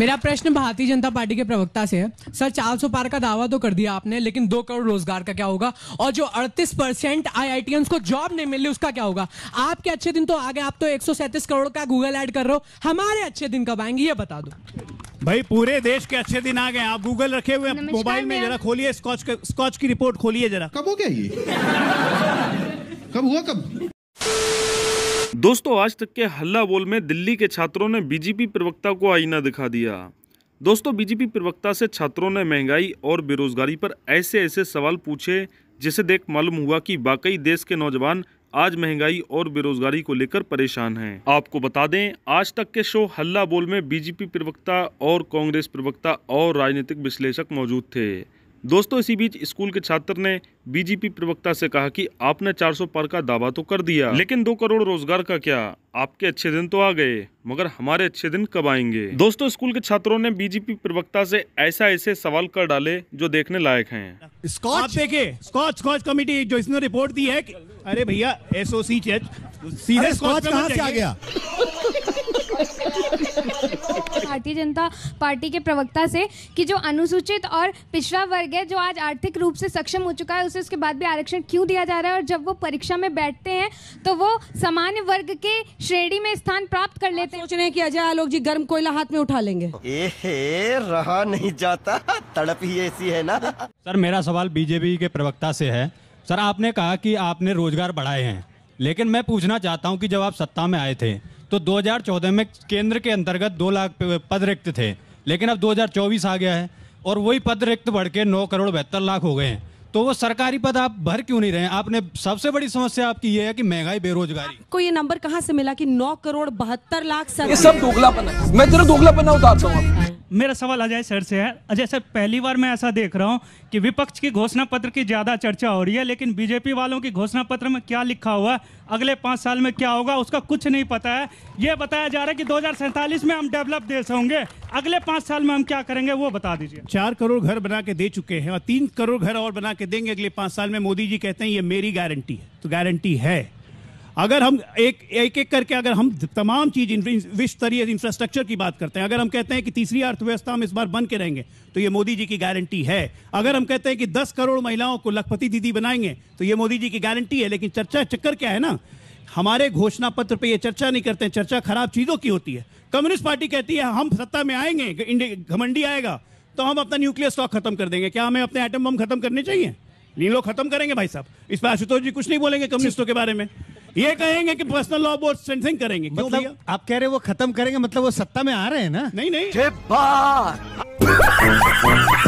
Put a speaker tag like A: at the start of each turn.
A: मेरा प्रश्न भारतीय जनता पार्टी के प्रवक्ता से है सर 400 पार का दावा तो कर दिया आपने लेकिन दो करोड़ रोजगार का क्या होगा और जो 38 परसेंट आई को जॉब नहीं मिल रही उसका क्या होगा आपके अच्छे दिन तो आ गए आप तो एक करोड़ का गूगल एड कर रहे हो हमारे अच्छे दिन कब आएंगे ये बता दो
B: भाई पूरे देश के अच्छे दिन आ गए आप गूगल रखे हुए मोबाइल में जरा खोलिए स्कॉच स्कॉच की रिपोर्ट खोलिए जरा कब हो गया ये कब हुआ कब
C: दोस्तों आज तक के हल्ला बोल में दिल्ली के छात्रों ने बीजेपी प्रवक्ता को आईना दिखा दिया दोस्तों बीजेपी प्रवक्ता से छात्रों ने महंगाई और बेरोजगारी पर ऐसे ऐसे सवाल पूछे जिसे देख मालूम हुआ कि वाकई देश के नौजवान आज महंगाई और बेरोजगारी को लेकर परेशान हैं आपको बता दें आज तक के शो हल्ला बोल में बीजेपी प्रवक्ता और कांग्रेस प्रवक्ता और राजनीतिक विश्लेषक मौजूद थे दोस्तों इसी बीच स्कूल के छात्र ने बीजेपी प्रवक्ता से कहा कि आपने 400 पार का दावा तो कर दिया लेकिन दो करोड़ रोजगार का क्या आपके अच्छे दिन तो आ गए मगर हमारे अच्छे दिन कब आएंगे दोस्तों स्कूल के छात्रों ने बीजेपी प्रवक्ता से ऐसा ऐसे सवाल कर डाले जो देखने लायक है
B: स्कॉच कमेटी जो इसने रिपोर्ट दी है कि, अरे भैया एसओसी सीधे स्कॉच कहाँ से आ गया भारतीय जनता पार्टी के प्रवक्ता से कि जो अनुसूचित और पिछड़ा वर्ग है जो आज आर्थिक रूप से सक्षम हो चुका है उसे उसके बाद भी आरक्षण क्यों दिया जा रहा है और जब वो परीक्षा में बैठते हैं तो वो
A: सामान्य वर्ग के श्रेणी में स्थान प्राप्त कर लेते हैं सोच रहे हैं कि अजय आलोक जी गर्म कोयला हाथ में उठा लेंगे रहा नहीं जाता तड़प ही ऐसी है ना सर मेरा सवाल बीजेपी के प्रवक्ता से है सर आपने कहा कि आपने रोजगार बढ़ाए हैं लेकिन मैं पूछना चाहता हूं कि जब आप सत्ता में आए थे तो 2014 में केंद्र के अंतर्गत दो लाख पद रिक्त थे लेकिन अब 2024 आ गया है और वही पद रिक्त बढ़ के नौ करोड़ बहत्तर लाख हो गए हैं तो वो सरकारी पद आप भर क्यों नहीं रहे आपने सबसे बड़ी समस्या आपकी ये है कि महंगाई बेरोजगारी को ये नंबर कहाँ से मिला कि नौ करोड़ बहत्तर लाख ये सब दोगलापन है मैं तेरा दोगलापना
B: उतारता हूँ मेरा सवाल अजय सर से है अजय सर पहली बार मैं ऐसा देख रहा हूँ कि विपक्ष की घोषणा पत्र की ज़्यादा चर्चा हो रही है लेकिन बीजेपी वालों की घोषणा पत्र में क्या लिखा हुआ है अगले पाँच साल में क्या होगा उसका कुछ नहीं पता है ये बताया जा रहा है कि दो में हम डेवलप देश होंगे अगले पाँच साल में हम क्या करेंगे वो बता दीजिए चार करोड़ घर बना के दे चुके हैं और तीन करोड़ घर और बना के देंगे अगले पाँच साल में मोदी जी कहते हैं ये मेरी गारंटी है तो गारंटी है अगर हम एक एक एक करके अगर हम तमाम चीज विश्व स्तरीय इंफ्रास्ट्रक्चर की बात करते हैं अगर हम कहते हैं कि तीसरी अर्थव्यवस्था हम इस बार बन के रहेंगे तो ये मोदी जी की गारंटी है अगर हम कहते हैं कि 10 करोड़ महिलाओं को लखपति दीदी बनाएंगे तो ये मोदी जी की गारंटी है लेकिन चर्चा चक्कर क्या है ना हमारे घोषणा पत्र पे ये चर्चा नहीं करते चर्चा खराब चीजों की होती है कम्युनिस्ट पार्टी कहती है हम सत्ता में आएंगे घमंडी आएगा तो हम अपना न्यूक्लियर स्टॉक खत्म कर देंगे क्या हमें अपने आइटम बम खत्म करने चाहिए नीलो खत्म करेंगे भाई साहब इस पर आशुतोष जी कुछ नहीं बोलेंगे कम्युनिस्टों के बारे में ये कहेंगे कि पर्सनल लॉ बोर्ड स्ट्रेंथिंग करेंगे क्यों मतलब आप कह रहे वो खत्म करेंगे मतलब वो सत्ता में आ रहे हैं ना नहीं नहीं